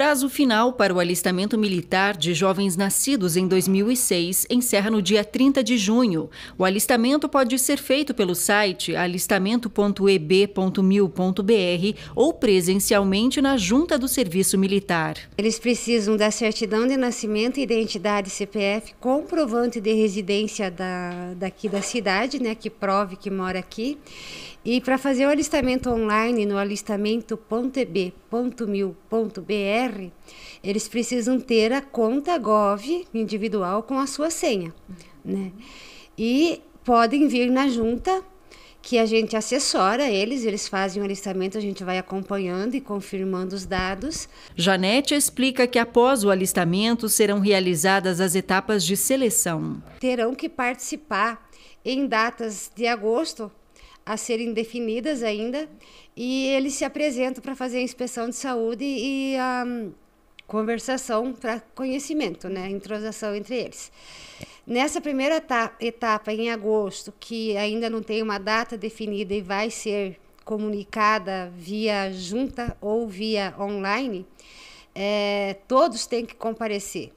prazo final para o alistamento militar de jovens nascidos em 2006 encerra no dia 30 de junho. O alistamento pode ser feito pelo site alistamento.eb.mil.br ou presencialmente na junta do Serviço Militar. Eles precisam da certidão de nascimento, identidade CPF, comprovante de residência da, daqui da cidade, né, que prove que mora aqui. E para fazer o alistamento online no alistamento.eb .mil.br, eles precisam ter a conta Gov individual com a sua senha, né? E podem vir na junta que a gente assessora eles, eles fazem o alistamento, a gente vai acompanhando e confirmando os dados. Janete explica que após o alistamento serão realizadas as etapas de seleção. Terão que participar em datas de agosto a serem definidas ainda e eles se apresentam para fazer a inspeção de saúde e a hum, conversação para conhecimento, né, introdução entre eles. Nessa primeira etapa, em agosto, que ainda não tem uma data definida e vai ser comunicada via junta ou via online, é, todos têm que comparecer.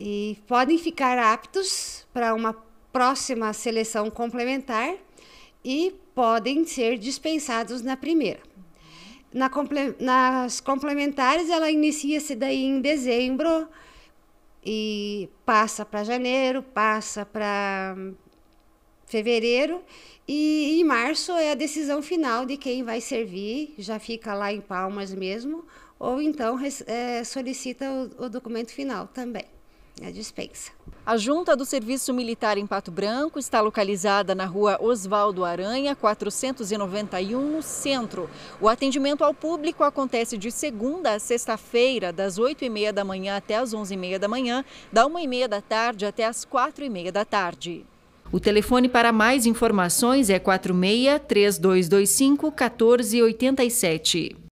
E podem ficar aptos para uma próxima seleção complementar e podem ser dispensados na primeira. Na comple nas complementares, ela inicia-se daí em dezembro e passa para janeiro, passa para fevereiro e em março é a decisão final de quem vai servir, já fica lá em Palmas mesmo, ou então é, solicita o, o documento final também a é dispensa. A junta do Serviço Militar em Pato Branco está localizada na rua Oswaldo Aranha, 491, no centro. O atendimento ao público acontece de segunda a sexta-feira, das 8h30 da manhã até as 11h30 da manhã, da 1h30 da tarde até as 4h30 da tarde. O telefone para mais informações é 46 3225 1487.